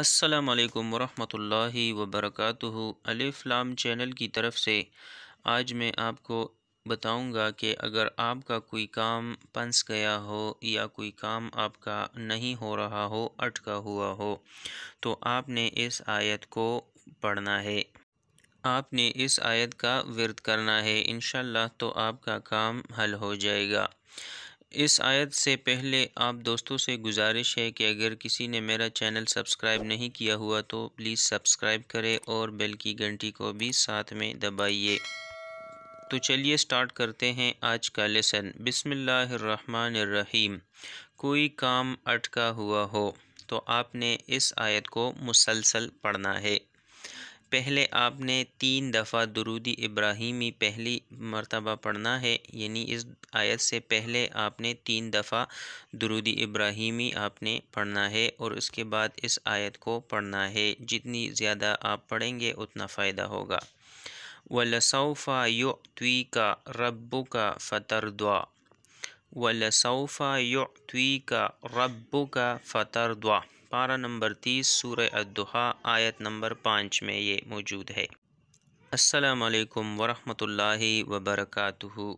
السلام علیکم ورحمۃ اللہ وبرکاتہ الف فلام چینل کی طرف سے آج میں آپ کو بتاؤں گا کہ اگر آپ کا کوئی کام پنس گیا ہو یا کوئی کام آپ کا نہیں ہو رہا ہو اٹکا ہوا ہو تو آپ نے اس آیت کو پڑھنا ہے آپ نے اس آیت کا ورد کرنا ہے انشاءاللہ تو آپ کا کام حل ہو جائے گا اس آیت سے پہلے آپ دوستوں سے گزارش ہے کہ اگر کسی نے میرا چینل سبسکرائب نہیں کیا ہوا تو پلیز سبسکرائب کرے اور بیل کی گھنٹی کو بھی ساتھ میں دبائیے تو چلیے سٹارٹ کرتے ہیں آج کا لیسن بسم اللہ الرحمن الرحیم کوئی کام اٹکا ہوا ہو تو آپ نے اس آیت کو مسلسل پڑھنا ہے پہلے آپ نے تین دفعہ درودی ابراہیمی پہلی مرتبہ پڑھنا ہے یعنی اس آیت سے پہلے آپ نے تین دفعہ درودی ابراہیمی آپ نے پڑھنا ہے اور اس کے بعد اس آیت کو پڑھنا ہے جتنی زیادہ آپ پڑھیں گے اتنا فائدہ ہوگا وَلَسَوْفَ يُعْتْوِيكَ رَبُّكَ فَتَرْدْوَا وَلَسَوْفَ يُعْتْوِيكَ رَبُّكَ فَتَرْدْوَا پارہ نمبر تیس سورہ الدہا آیت نمبر پانچ میں یہ موجود ہے السلام علیکم ورحمۃ اللہ وبرکاتہ